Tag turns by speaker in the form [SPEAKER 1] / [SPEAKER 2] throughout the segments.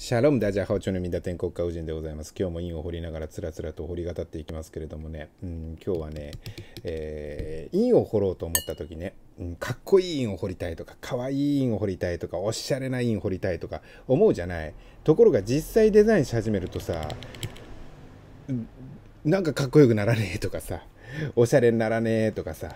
[SPEAKER 1] シャローム、ダジャハオチョネミダ国家夫人でございます。今日も陰を掘りながらつらつらと掘り語っていきますけれどもね、うん、今日はね、えー、陰を掘ろうと思った時ね、うん、かっこいい陰を掘りたいとか、かわいい陰を掘りたいとか、おしゃれな陰を掘りたいとか思うじゃない。ところが実際デザインし始めるとさ、なんかかっこよくならねえとかさ、おしゃれにならねえとかさ、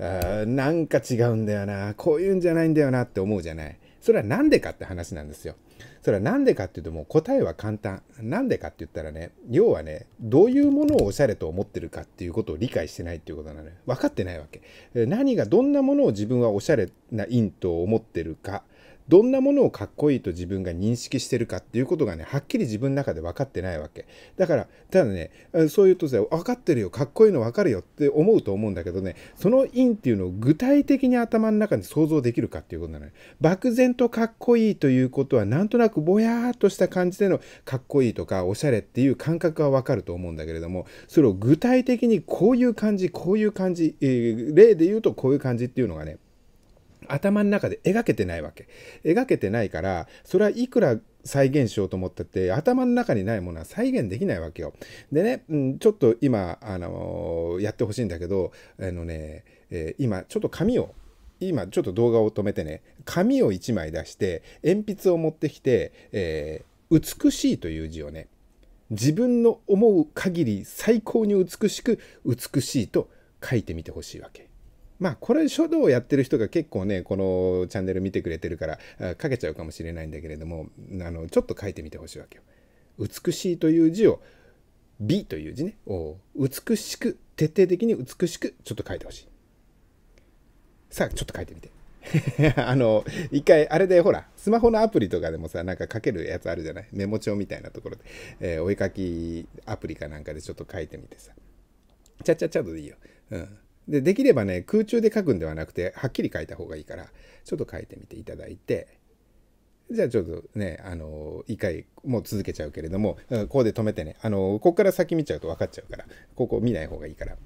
[SPEAKER 1] あなんか違うんだよな、こういうんじゃないんだよなって思うじゃない。それは何でかって話なんですよ。それは何でかっていうともう答えは簡単。なんでかって言ったらね、要はね、どういうものをおしゃれと思ってるかっていうことを理解してないっていうことなのよ。分かってないわけ。何が、どんなものを自分はおしゃれなインと思ってるか。どんなものをかっこいいと自分が認識してるかっていうことがね、はっきり自分の中で分かってないわけ。だから、ただね、そういうとさ、分かってるよ、かっこいいの分かるよって思うと思うんだけどね、その因っていうのを具体的に頭の中に想像できるかっていうことなのよ。漠然とかっこいいということは、なんとなくぼやーっとした感じでのかっこいいとか、おしゃれっていう感覚は分かると思うんだけれども、それを具体的にこういう感じ、こういう感じ、えー、例で言うとこういう感じっていうのがね、頭の中で描けてないわけ。描けてないから、それはいくら再現しようと思ったって、頭の中にないものは再現できないわけよ。でね、うん、ちょっと今、あのー、やってほしいんだけど、あのね、えー、今、ちょっと紙を、今、ちょっと動画を止めてね、紙を1枚出して、鉛筆を持ってきて、えー、美しいという字をね、自分の思う限り最高に美しく、美しいと書いてみてほしいわけ。まあこれ書道をやってる人が結構ねこのチャンネル見てくれてるから書けちゃうかもしれないんだけれどもあのちょっと書いてみてほしいわけよ。美しいという字を美という字ねを美しく徹底的に美しくちょっと書いてほしい。さあちょっと書いてみて。あの、一回、あれでほら、スマホのアプリとかでもさ、なんか書けるやつあるじゃないメモ帳みたいなところで、えー、お絵かきアプリかなんかでちょっと書いてみてさ。ちゃちゃちゃとでいいよ。うん。で、できればね、空中で書くんではなくて、はっきり書いた方がいいから、ちょっと書いてみていただいて、じゃあちょっとね、あの、一回、もう続けちゃうけれども、ここで止めてね、あの、ここから先見ちゃうと分かっちゃうから、ここ見ない方がいいから。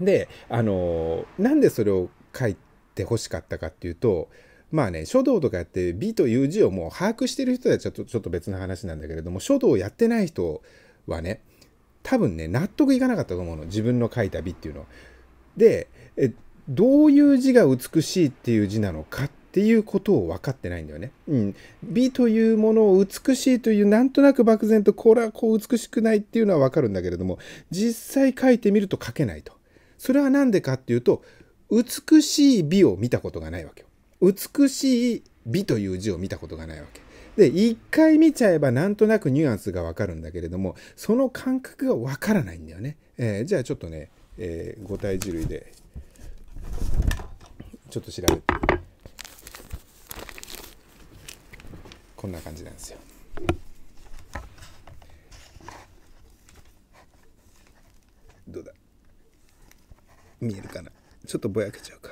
[SPEAKER 1] で、あの、なんでそれを書いてほしかったかっていうと、まあね、書道とかやって美という字をもう把握してる人たちはちょっと別の話なんだけれども、書道をやってない人はね、多分ね、納得いかなかったと思うの。自分の書いた美っていうのは。でえどういう字が美しいっていう字なのかっていうことを分かってないんだよね。うん、美というものを美しいというなんとなく漠然とこれはこう美しくないっていうのは分かるんだけれども実際書いてみると書けないと。それは何でかっていうと美しい美を見たことがないわけよ。美しい美という字を見たことがないわけ。で、一回見ちゃえばなんとなくニュアンスがわかるんだけれども、その感覚がわからないんだよね。えー、じゃあちょっとね、えー、5体地類でちょっと調べてこんな感じなんですよ。どうだ見えるかなちょっとぼやけちゃうか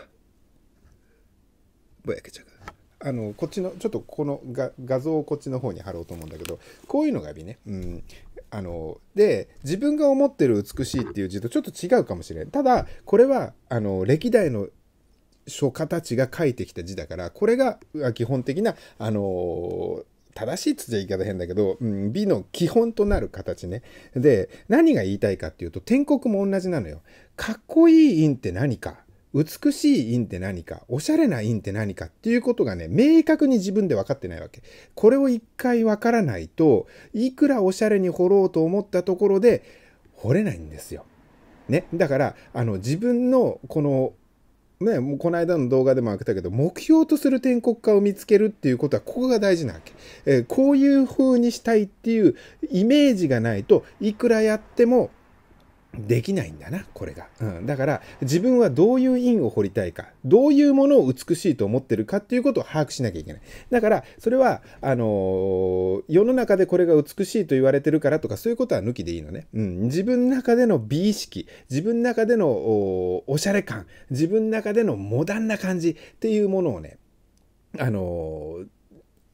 [SPEAKER 1] ぼやけちゃうかあのこっちのちょっとこのが画像をこっちの方に貼ろうと思うんだけどこういうのがね、うん、あの、で、自分が思ってる美しいっていう字とちょっと違うかもしれん。ただ、これは、あの、歴代の書家たちが書いてきた字だから、これが基本的な、あの正しいつじゃ言い方変だけど、うん、美の基本となる形ね。で、何が言いたいかっていうと、天国も同じなのよ。かっこいい印って何か美しい印って何か、おしゃれな印って何かっていうことがね、明確に自分で分かってないわけ。これを一回分からないと、いくらおしゃれに掘ろうと思ったところで、掘れないんですよ。ね。だから、あの、自分のこの、ね、もうこの間の動画でもあげたけど、目標とする天国化を見つけるっていうことは、ここが大事なわけ。えー、こういう風にしたいっていうイメージがないといくらやってもできないんだな、これが。うん。だから、自分はどういう印を掘りたいか、どういうものを美しいと思ってるかっていうことを把握しなきゃいけない。だから、それは、あのー、世の中でこれが美しいと言われてるからとか、そういうことは抜きでいいのね。うん。自分の中での美意識、自分の中でのおおしゃれ感、自分の中でのモダンな感じっていうものをね、あのー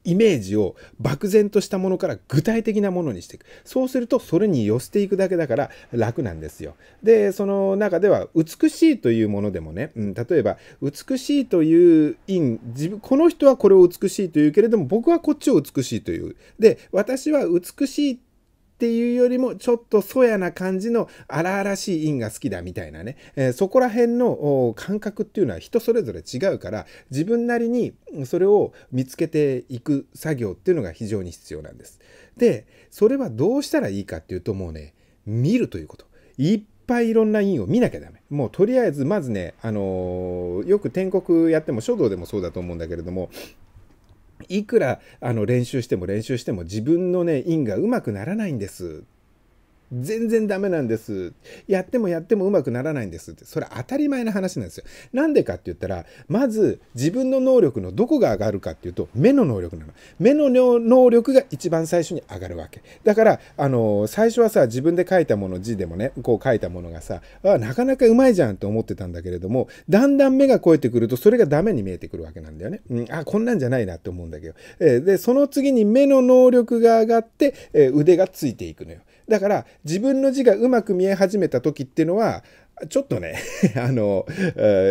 [SPEAKER 1] イメージを漠然としたものから具体的なものにしていく。そうするとそれに寄せていくだけだから楽なんですよ。で、その中では美しいというものでもね、うん、例えば美しいという因、自分、この人はこれを美しいというけれども僕はこっちを美しいという。で、私は美しいっていうよりも、ちょっとそやな感じの荒々しい印が好きだみたいなね、えー、そこら辺の感覚っていうのは人それぞれ違うから、自分なりにそれを見つけていく作業っていうのが非常に必要なんです。で、それはどうしたらいいかっていうともうね、見るということ。いっぱいいろんな印を見なきゃダメ。もうとりあえずまずね、あのー、よく天国やっても書道でもそうだと思うんだけれども、いくらあの練習しても練習しても自分のね、因がうまくならないんです。全然ダメなんです。やってもやってもうまくならないんですって。それ当たり前の話なんですよ。なんでかって言ったら、まず自分の能力のどこが上がるかっていうと、目の能力なの。目の能力が一番最初に上がるわけ。だから、あの、最初はさ、自分で書いたもの、字でもね、こう書いたものがさ、あなかなかうまいじゃんと思ってたんだけれども、だんだん目が超えてくると、それがダメに見えてくるわけなんだよね。うん、あ、こんなんじゃないなって思うんだけど。えー、で、その次に目の能力が上がって、えー、腕がついていくのよ。だから自分の字がうまく見え始めた時っていうのは、ちょっとね あの、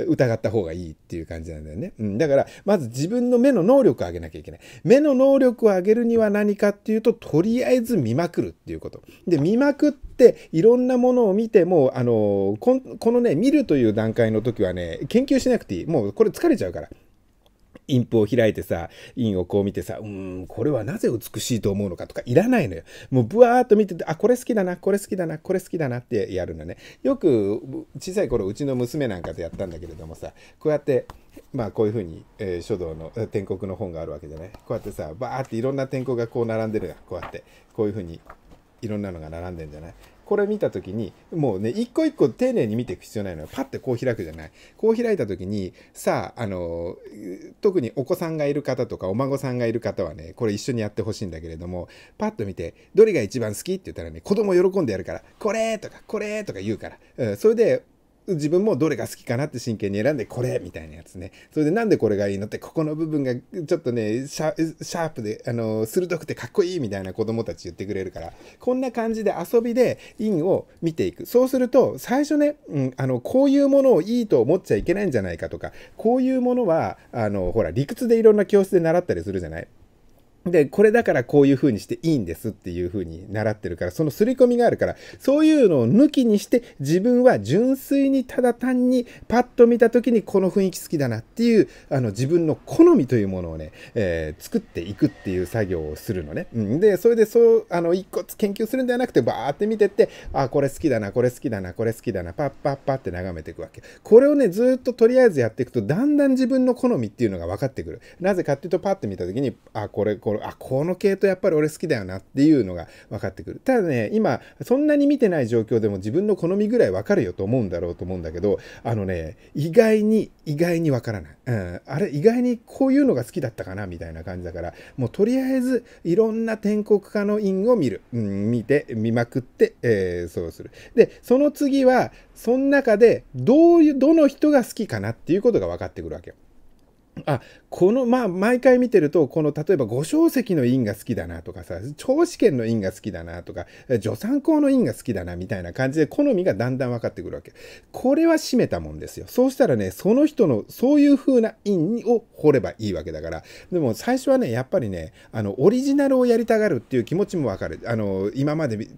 [SPEAKER 1] 疑った方がいいっていう感じなんだよね。うん、だから、まず自分の目の能力を上げなきゃいけない。目の能力を上げるには何かっていうと、とりあえず見まくるっていうこと。で、見まくって、いろんなものを見ても、あの、このね、見るという段階の時はね、研究しなくていい。もうこれ疲れちゃうから。インプを開いてさ、インをこう見てさ、うん、これはなぜ美しいと思うのかとかいらないのよ。もうブワーっと見てて、あ、これ好きだな、これ好きだな、これ好きだなってやるのね。よく小さい頃うちの娘なんかでやったんだけれどもさ、こうやって、まあこういうふうに、えー、書道の天国の本があるわけじゃない。こうやってさ、バーっていろんな天国がこう並んでるこうやって、こういうふうにいろんなのが並んでんじゃないこれ見た時にもうね一個一個丁寧に見ていく必要ないのよパッてこう開くじゃないこう開いた時にさああの特にお子さんがいる方とかお孫さんがいる方はねこれ一緒にやってほしいんだけれどもパッと見てどれが一番好きって言ったらね子供喜んでやるからこれとかこれとか言うから、うん、それで自分もどれが好きかなって真剣に選んで、これみたいなやつね。それでなんでこれがいいのって、ここの部分がちょっとね、シャープで、あの、鋭くてかっこいいみたいな子供たち言ってくれるから、こんな感じで遊びでンを見ていく。そうすると、最初ね、うん、あの、こういうものをいいと思っちゃいけないんじゃないかとか、こういうものは、あの、ほら、理屈でいろんな教室で習ったりするじゃないで、これだからこういう風にしていいんですっていう風に習ってるから、その刷り込みがあるから、そういうのを抜きにして、自分は純粋にただ単にパッと見た時にこの雰囲気好きだなっていう、あの自分の好みというものをね、えー、作っていくっていう作業をするのね。うん、で、それでそう、あの、一個研究するんではなくて、バーって見てって、あ、これ好きだな、これ好きだな、これ好きだな、パッパッパって眺めていくわけ。これをね、ずっととりあえずやっていくと、だんだん自分の好みっていうのが分かってくる。なぜかっていうと、パッて見た時に、あ、これ、これころ、あ、この系統やっぱり俺好きだよなっていうのが分かってくる。ただね、今、そんなに見てない状況でも自分の好みぐらい分かるよと思うんだろうと思うんだけど、あのね、意外に、意外に分からない。うん、あれ、意外にこういうのが好きだったかなみたいな感じだから、もうとりあえず、いろんな天国家の印を見る。うん、見て、見まくって、えー、そうする。で、その次は、その中で、どういう、どの人が好きかなっていうことが分かってくるわけよ。あこのまあ毎回見てるとこの例えば五小石の印が好きだなとかさ長子圏の印が好きだなとか助産校の印が好きだなみたいな感じで好みがだんだん分かってくるわけこれは締めたもんですよそうしたらねその人のそういう風な印を掘ればいいわけだからでも最初はねやっぱりねあのオリジナルをやりたがるっていう気持ちも分かるあの今まで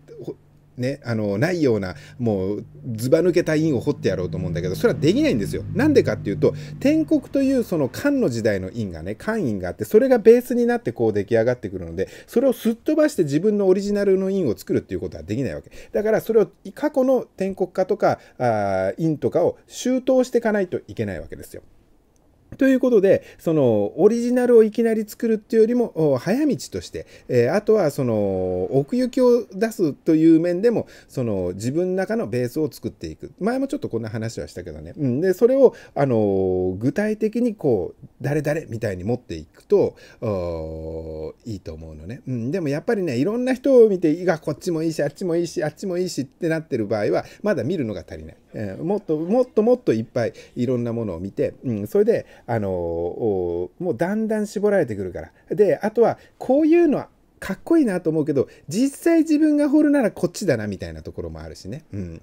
[SPEAKER 1] ね、あのないようなもうずば抜けた印を掘ってやろうと思うんだけどそれはできないんですよ。なんでかっていうと天国というその漢の時代の印がね漢印があってそれがベースになってこう出来上がってくるのでそれをすっ飛ばして自分のオリジナルの印を作るっていうことはできないわけだからそれを過去の天国化とかあ印とかを周到していかないといけないわけですよ。ということで、そのオリジナルをいきなり作るっていうよりも、早道として、えー、あとはその奥行きを出すという面でも、その自分の中のベースを作っていく。前もちょっとこんな話はしたけどね。うん、で、それを、あのー、具体的にこう、誰々みたいに持っていくと、いいと思うのね。うん、でもやっぱりね、いろんな人を見て、いがこっちもいいし、あっちもいいし、あっちもいいしってなってる場合は、まだ見るのが足りない。えー、もっともっともっといっぱいいろんなものを見て、うん、それで、あのー、もうだんだん絞られてくるから。で、あとはこういうのはかっこいいなと思うけど、実際自分が掘るならこっちだなみたいなところもあるしね。うん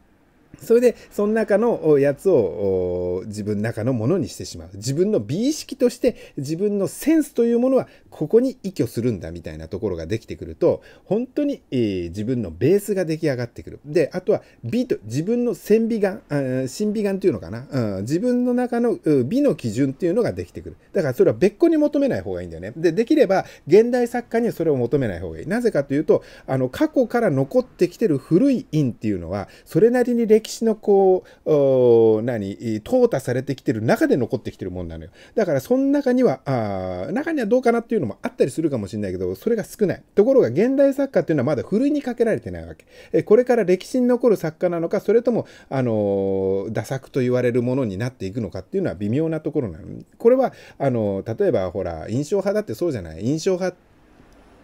[SPEAKER 1] それで、その中のやつを自分の中のものにしてしまう。自分の美意識として自分のセンスというものはここに依拠するんだみたいなところができてくると、本当に、えー、自分のベースが出来上がってくる。で、あとは美と、自分の線美眼、審美眼っていうのかな、うん。自分の中の美の基準っていうのができてくる。だからそれは別個に求めない方がいいんだよね。で、できれば現代作家にはそれを求めない方がいい。なぜかというと、あの、過去から残ってきてる古い印っていうのは、それなりに歴史史のこう、何、淘汰されてきてる中で残ってきてるもんなのよ。だからその中には、あ中にはどうかなっていうのもあったりするかもしれないけど、それが少ない。ところが現代作家っていうのはまだふるいにかけられてないわけ。えこれから歴史に残る作家なのか、それとも、あのー、打作と言われるものになっていくのかっていうのは微妙なところなの。これは、あのー、例えばほら、印象派だってそうじゃない。印象派って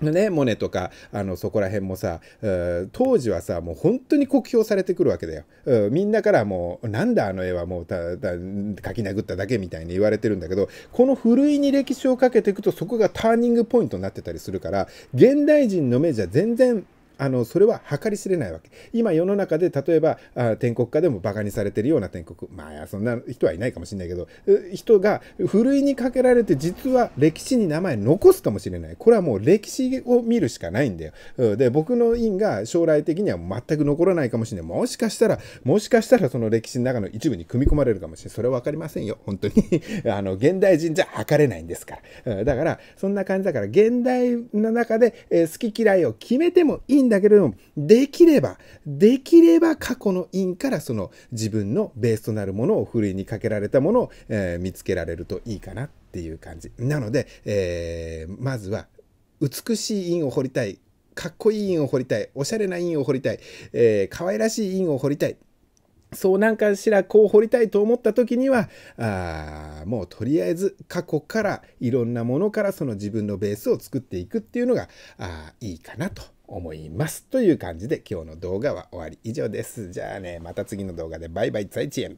[SPEAKER 1] ね、モネとかあのそこら辺もさ当時はさもう本当に酷評されてくるわけだよ、みんなからもう「なんだあの絵はもうただ書き殴っただけ」みたいに言われてるんだけどこのふるいに歴史をかけていくとそこがターニングポイントになってたりするから現代人の目じゃ全然あのそれは計り知れないわけ今世の中で例えばあ天国家でもバカにされてるような天国まあそんな人はいないかもしれないけど人がふるいにかけられて実は歴史に名前残すかもしれないこれはもう歴史を見るしかないんだよで僕の院が将来的には全く残らないかもしれないもしかしたらもしかしたらその歴史の中の一部に組み込まれるかもしれないそれは分かりませんよ本当に あの現代人じゃ測れないんですからだからそんな感じだから現代の中で、えー、好き嫌いを決めてもいいんんだけれども、できれば、できれば過去の因からその自分のベースとなるものをふるいにかけられたものを、えー、見つけられるといいかなっていう感じ。なので、えー、まずは美しい因を掘りたい。かっこいい印を掘りたい。おしゃれな印を掘りたい。えー、可愛らしい印を掘りたい。そうなんかしらこう掘りたいと思った時にはあもうとりあえず過去からいろんなものからその自分のベースを作っていくっていうのがあいいかなと思いますという感じで今日の動画は終わり以上ですじゃあねまた次の動画でバイバイ在地園